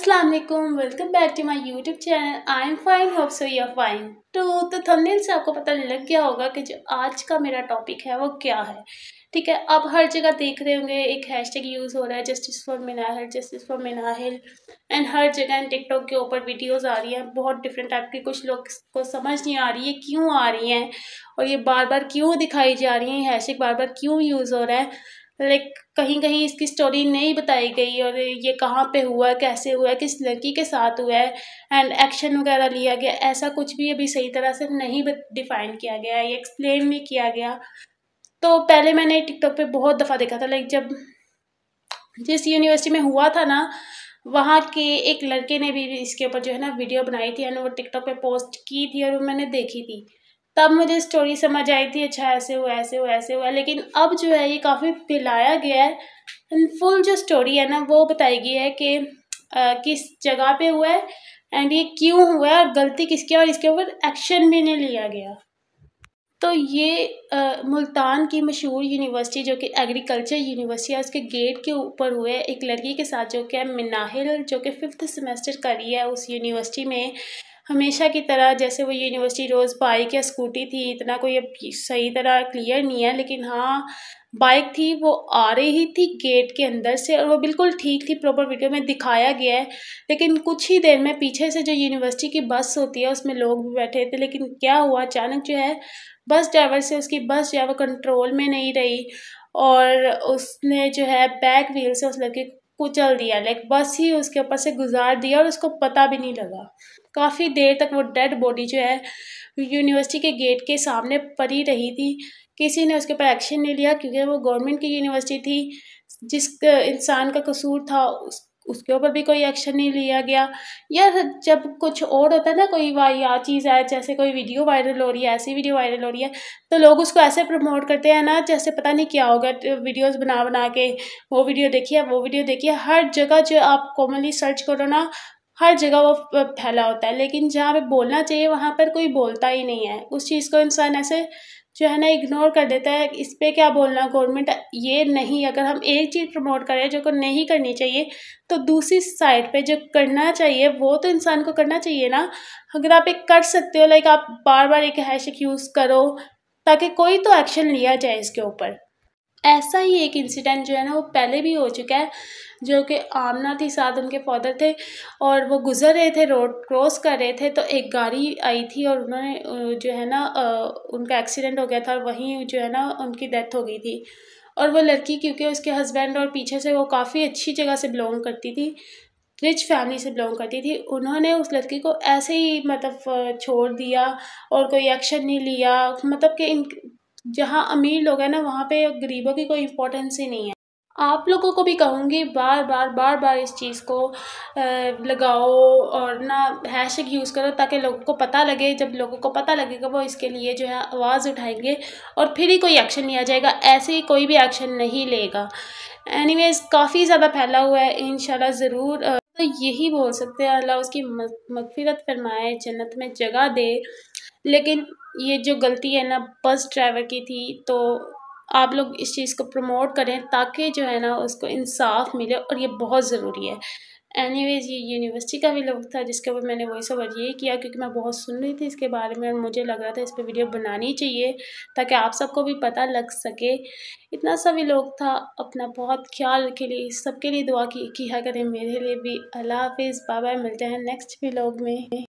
Aslam welcome back to my YouTube channel I am fine hope so you are fine तो तो thumbnail से आपको पता लग गया होगा कि जो आज का मेरा टॉपिक है वो क्या है ठीक है आप हर जगह देख रहे होंगे एक टैग यूज़ हो रहा है justice for Minahil justice for Minahil and हर जगह एंड टिकटॉक के ऊपर वीडियोस आ रही हैं बहुत डिफरेंट टाइप की कुछ लोग को समझ नहीं आ रही है क्यों आ रही हैं और ये बार बार क्यों दिखाई जा रही हैं टैग बार बार क्यों यूज़ हो रहा है लाइक कहीं कहीं इसकी स्टोरी नहीं बताई गई और ये कहाँ पे हुआ कैसे हुआ किस लड़की के साथ हुआ है एंड एक्शन वगैरह लिया गया ऐसा कुछ भी अभी सही तरह से नहीं डिफाइन किया गया ये एक्सप्लेन नहीं किया गया तो पहले मैंने टिकटॉक पे बहुत दफ़ा देखा था लाइक जब जिस यूनिवर्सिटी में हुआ था ना वहाँ के एक लड़के ने भी इसके ऊपर जो है ना वीडियो बनाई थी एंड वो टिकटॉक पे पोस्ट की थी और मैंने देखी थी तब मुझे स्टोरी समझ आई थी अच्छा ऐसे हुआ ऐसे हुआ ऐसे हुआ लेकिन अब जो है ये काफ़ी पिलाया गया है एंड फुल जो स्टोरी है ना वो बताई गई है कि किस जगह पे हुआ है एंड ये क्यों हुआ है और गलती किसकी और इसके ऊपर एक्शन भी नहीं लिया गया तो ये आ, मुल्तान की मशहूर यूनिवर्सिटी जो कि एग्रीकल्चर यूनिवर्सिटी है उसके गेट के ऊपर हुए एक लड़की के साथ जो कि मिनाहिल जो कि फिफ्थ सेमेस्टर कर रही है उस यूनिवर्सिटी में हमेशा की तरह जैसे वो यूनिवर्सिटी रोज़ बाइक या स्कूटी थी इतना कोई अब सही तरह क्लियर नहीं है लेकिन हाँ बाइक थी वो आ रही थी गेट के अंदर से और वो बिल्कुल ठीक थी प्रॉपर वीडियो में दिखाया गया है लेकिन कुछ ही देर में पीछे से जो यूनिवर्सिटी की बस होती है उसमें लोग भी बैठे थे लेकिन क्या हुआ अचानक जो है बस ड्राइवर से उसकी बस जो है वो कंट्रोल में नहीं रही और उसने जो है बैक व्हील से उस लड़के को कुचल दिया लाइक बस ही उसके ऊपर से गुजार दिया और उसको पता भी नहीं लगा काफ़ी देर तक वो डेड बॉडी जो है यूनिवर्सिटी के गेट के सामने पड़ी रही थी किसी ने उसके ऊपर एक्शन नहीं लिया क्योंकि वो गवर्नमेंट की यूनिवर्सिटी थी जिस इंसान का कसूर था उस उसके ऊपर भी कोई एक्शन नहीं लिया गया या जब कुछ और होता है ना कोई वाई या चीज़ है जैसे कोई वीडियो वायरल हो रही है ऐसी वीडियो वायरल हो रही है तो लोग उसको ऐसे प्रमोट करते हैं ना जैसे पता नहीं क्या होगा वीडियोस तो बना बना के वो वीडियो देखिए वो वीडियो देखिए हर जगह जो आप कॉमनली सर्च करो ना हर जगह वो फैला होता है लेकिन जहाँ पर बोलना चाहिए वहाँ पर कोई बोलता ही नहीं है उस चीज़ को इंसान ऐसे जो है ना इग्नोर कर देता है इस पर क्या बोलना गवर्नमेंट ये नहीं अगर हम एक चीज़ प्रमोट करें जो को नहीं करनी चाहिए तो दूसरी साइड पे जो करना चाहिए वो तो इंसान को करना चाहिए ना अगर आप एक कर सकते हो लाइक आप बार बार एक हैश यूज़ करो ताकि कोई तो एक्शन लिया जाए इसके ऊपर ऐसा ही एक इंसिडेंट जो है ना वो पहले भी हो चुका है जो कि आमना थी साथ उनके फादर थे और वो गुजर रहे थे रोड क्रॉस कर रहे थे तो एक गाड़ी आई थी और उन्होंने जो है ना उनका एक्सीडेंट हो गया था और वहीं जो है ना उनकी डेथ हो गई थी और वो लड़की क्योंकि उसके हस्बैंड और पीछे से वो काफ़ी अच्छी जगह से बिलोंग करती थी रिच फैमिली से बिलोंग करती थी उन्होंने उस लड़की को ऐसे ही मतलब छोड़ दिया और कोई एक्शन नहीं लिया मतलब कि इन जहाँ अमीर लोग हैं ना वहाँ पे गरीबों की कोई इम्पोर्टेंस ही नहीं है आप लोगों को भी कहूँगी बार बार बार बार इस चीज़ को लगाओ और ना हैश यूज़ करो ताकि लोगों को पता लगे जब लोगों को पता लगेगा वो इसके लिए जो है आवाज़ उठाएंगे और फिर ही कोई एक्शन लिया जाएगा ऐसे ही कोई भी एक्शन नहीं लेगा एनीवेज काफ़ी ज़्यादा फैला हुआ है इन ज़रूर तो यही बोल सकते हैं अल्लाह उसकी मगफिरत फरमाए जन्नत में जगह दे लेकिन ये जो गलती है ना बस ड्राइवर की थी तो आप लोग इस चीज़ को प्रमोट करें ताकि जो है ना उसको इंसाफ मिले और ये बहुत ज़रूरी है एनीवेज ये यूनिवर्सिटी का भी लोग था जिसके ऊपर मैंने वॉइस ओवर ये किया क्योंकि मैं बहुत सुन रही थी इसके बारे में और मुझे लग रहा था इस पर वीडियो बनानी चाहिए ताकि आप सबको भी पता लग सके इतना सा भी लोग था अपना बहुत ख्याल के लिए सबके लिए दुआ की किया करें मेरे लिए भी अल्लाह हाफिज़ बाबा मिलते हैं नेक्स्ट भी में